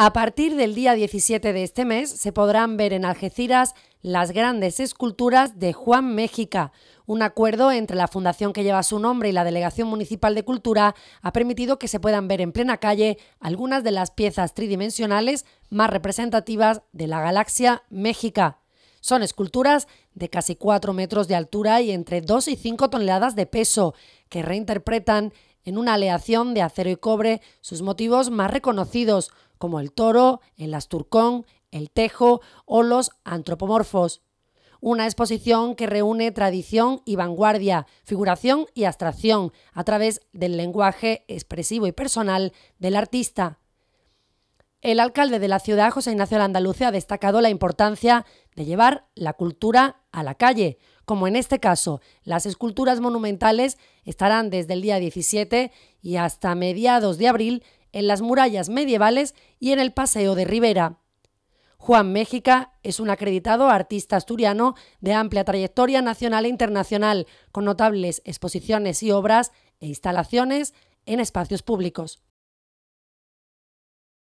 A partir del día 17 de este mes se podrán ver en Algeciras las grandes esculturas de Juan México. Un acuerdo entre la fundación que lleva su nombre y la Delegación Municipal de Cultura ha permitido que se puedan ver en plena calle algunas de las piezas tridimensionales más representativas de la galaxia México. Son esculturas de casi 4 metros de altura y entre 2 y 5 toneladas de peso, que reinterpretan en una aleación de acero y cobre sus motivos más reconocidos, como el toro, el asturcón, el tejo o los antropomorfos. Una exposición que reúne tradición y vanguardia, figuración y abstracción, a través del lenguaje expresivo y personal del artista. El alcalde de la ciudad, José Ignacio Landaluce, ha destacado la importancia de llevar la cultura a la calle, como en este caso. Las esculturas monumentales estarán desde el día 17 y hasta mediados de abril en las murallas medievales y en el Paseo de Rivera. Juan Méjica es un acreditado artista asturiano de amplia trayectoria nacional e internacional, con notables exposiciones y obras e instalaciones en espacios públicos.